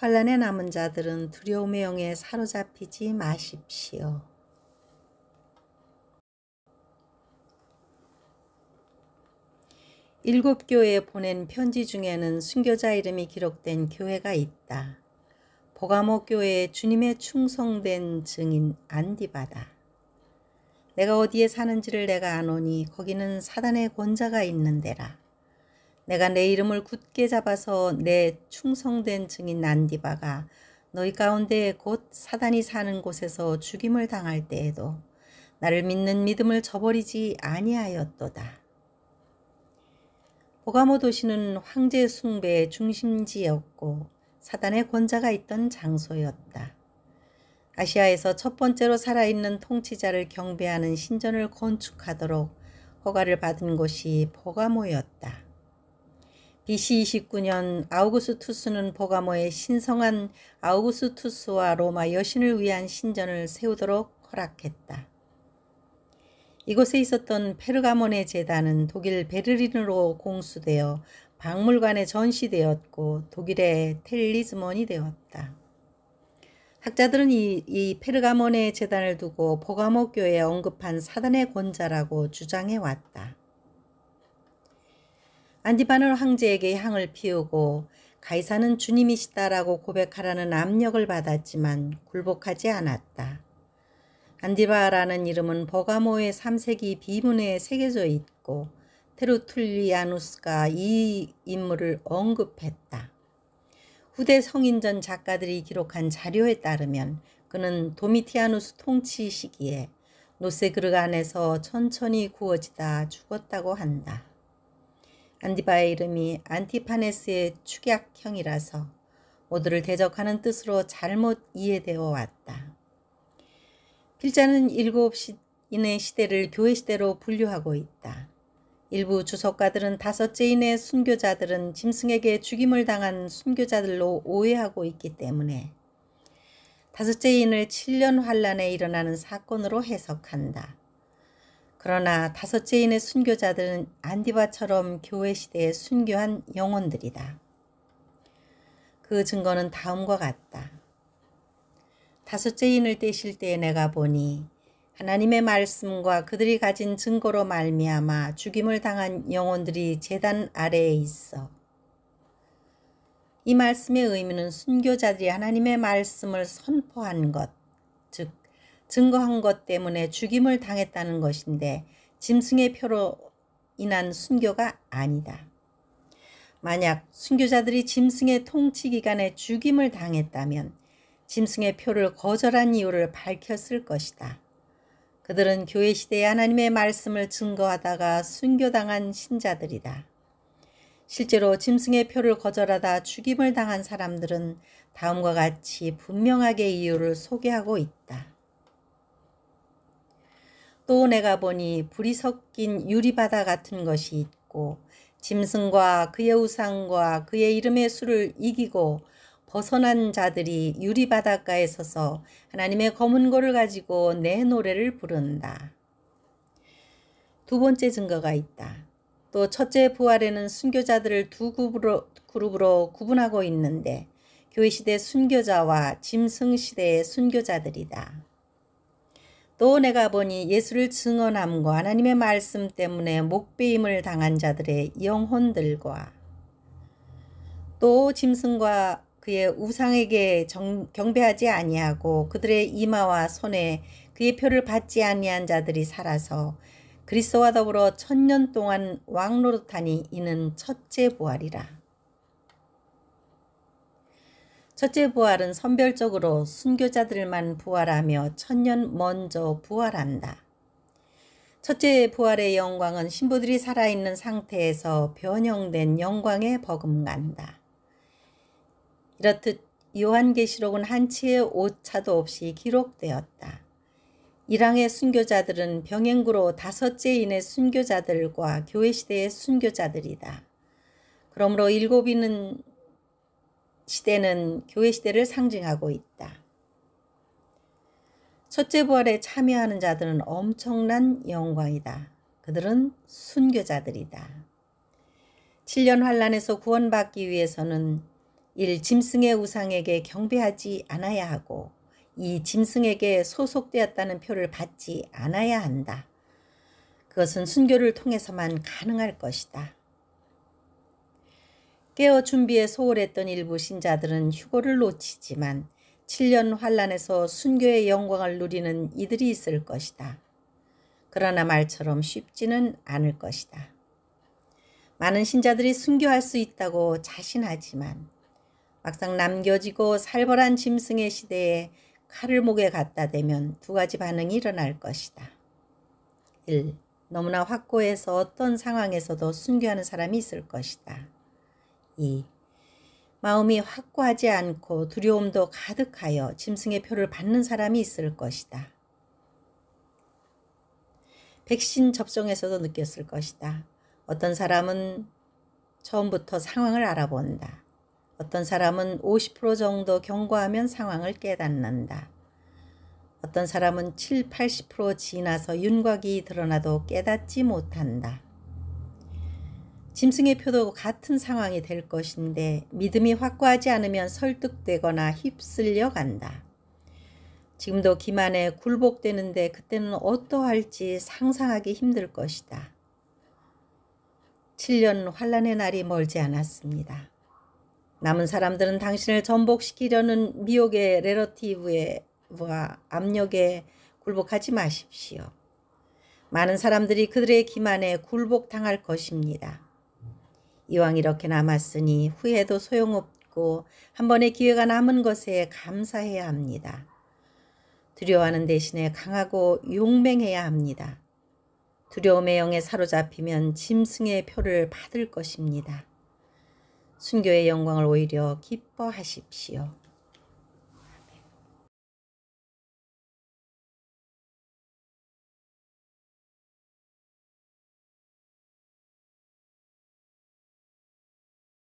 환란에 남은 자들은 두려움의 영에 사로잡히지 마십시오. 일곱 교회에 보낸 편지 중에는 순교자 이름이 기록된 교회가 있다. 보가모 교회의 주님의 충성된 증인 안디바다. 내가 어디에 사는지를 내가 아노니 거기는 사단의 권자가 있는 데라. 내가 내 이름을 굳게 잡아서 내 충성된 증인 난디바가 너희 가운데 곧 사단이 사는 곳에서 죽임을 당할 때에도 나를 믿는 믿음을 저버리지 아니하였도다. 보가모 도시는 황제 숭배의 중심지였고 사단의 권자가 있던 장소였다. 아시아에서 첫 번째로 살아있는 통치자를 경배하는 신전을 건축하도록 허가를 받은 곳이 보가모였다. BC29년 아우구스투스는 보가모의 신성한 아우구스투스와 로마 여신을 위한 신전을 세우도록 허락했다. 이곳에 있었던 페르가몬의 재단은 독일 베를린으로 공수되어 박물관에 전시되었고 독일의 텔리즈먼이 되었다. 학자들은 이, 이 페르가몬의 재단을 두고 보가모 교에 언급한 사단의 권자라고 주장해왔다. 안디바는 황제에게 향을 피우고 가이사는 주님이시다라고 고백하라는 압력을 받았지만 굴복하지 않았다. 안디바라는 이름은 버가모의 3세기 비문에 새겨져 있고 테루툴리아누스가 이 인물을 언급했다. 후대 성인전 작가들이 기록한 자료에 따르면 그는 도미티아누스 통치 시기에 노세그르간에서 천천히 구워지다 죽었다고 한다. 안디바의 이름이 안티파네스의 축약형이라서 모두를 대적하는 뜻으로 잘못 이해되어 왔다. 필자는 일곱 시인의 시대를 교회 시대로 분류하고 있다. 일부 주석가들은 다섯째인의 순교자들은 짐승에게 죽임을 당한 순교자들로 오해하고 있기 때문에 다섯째인을 7년 환란에 일어나는 사건으로 해석한다. 그러나 다섯째인의 순교자들은 안디바처럼 교회 시대에 순교한 영혼들이다. 그 증거는 다음과 같다. 다섯째인을 떼실 때에 내가 보니 하나님의 말씀과 그들이 가진 증거로 말미암아 죽임을 당한 영혼들이 재단 아래에 있어. 이 말씀의 의미는 순교자들이 하나님의 말씀을 선포한 것, 즉 증거한 것 때문에 죽임을 당했다는 것인데 짐승의 표로 인한 순교가 아니다. 만약 순교자들이 짐승의 통치 기간에 죽임을 당했다면 짐승의 표를 거절한 이유를 밝혔을 것이다. 그들은 교회 시대에 하나님의 말씀을 증거하다가 순교당한 신자들이다. 실제로 짐승의 표를 거절하다 죽임을 당한 사람들은 다음과 같이 분명하게 이유를 소개하고 있다. 또 내가 보니 불이 섞인 유리바다 같은 것이 있고 짐승과 그의 우상과 그의 이름의 수를 이기고 벗어난 자들이 유리바닷가에 서서 하나님의 검은 고를 가지고 내 노래를 부른다. 두 번째 증거가 있다. 또 첫째 부활에는 순교자들을 두 그룹으로, 그룹으로 구분하고 있는데 교회 시대 순교자와 짐승 시대의 순교자들이다. 또 내가 보니 예수를 증언함과 하나님의 말씀 때문에 목배임을 당한 자들의 영혼들과 또 짐승과 그의 우상에게 정, 경배하지 아니하고 그들의 이마와 손에 그의 표를 받지 아니한 자들이 살아서 그리스도와 더불어 천년 동안 왕노릇하니 이는 첫째 부활이라. 첫째 부활은 선별적으로 순교자들만 부활하며 천년 먼저 부활한다. 첫째 부활의 영광은 신부들이 살아있는 상태에서 변형된 영광에 버금간다. 이렇듯 요한계시록은 한치의 오차도 없이 기록되었다. 이랑의 순교자들은 병행구로 다섯째인의 순교자들과 교회시대의 순교자들이다. 그러므로 일곱인은 시대는 교회 시대를 상징하고 있다. 첫째 부활에 참여하는 자들은 엄청난 영광이다. 그들은 순교자들이다. 7년 환란에서 구원받기 위해서는 1. 짐승의 우상에게 경배하지 않아야 하고 2. 짐승에게 소속되었다는 표를 받지 않아야 한다. 그것은 순교를 통해서만 가능할 것이다. 깨어 준비에 소홀했던 일부 신자들은 휴거를 놓치지만 7년 환란에서 순교의 영광을 누리는 이들이 있을 것이다. 그러나 말처럼 쉽지는 않을 것이다. 많은 신자들이 순교할 수 있다고 자신하지만 막상 남겨지고 살벌한 짐승의 시대에 칼을 목에 갖다 대면 두 가지 반응이 일어날 것이다. 1. 너무나 확고해서 어떤 상황에서도 순교하는 사람이 있을 것이다. 2. 마음이 확고하지 않고 두려움도 가득하여 짐승의 표를 받는 사람이 있을 것이다. 백신 접종에서도 느꼈을 것이다. 어떤 사람은 처음부터 상황을 알아본다. 어떤 사람은 50% 정도 경과하면 상황을 깨닫는다. 어떤 사람은 7, 80% 지나서 윤곽이 드러나도 깨닫지 못한다. 짐승의 표도 같은 상황이 될 것인데 믿음이 확고하지 않으면 설득되거나 휩쓸려 간다. 지금도 기만에 굴복되는데 그때는 어떠할지 상상하기 힘들 것이다. 7년 환란의 날이 멀지 않았습니다. 남은 사람들은 당신을 전복시키려는 미혹의 레러티브와 압력에 굴복하지 마십시오. 많은 사람들이 그들의 기만에 굴복당할 것입니다. 이왕 이렇게 남았으니 후회도 소용없고 한 번의 기회가 남은 것에 감사해야 합니다. 두려워하는 대신에 강하고 용맹해야 합니다. 두려움의 영에 사로잡히면 짐승의 표를 받을 것입니다. 순교의 영광을 오히려 기뻐하십시오.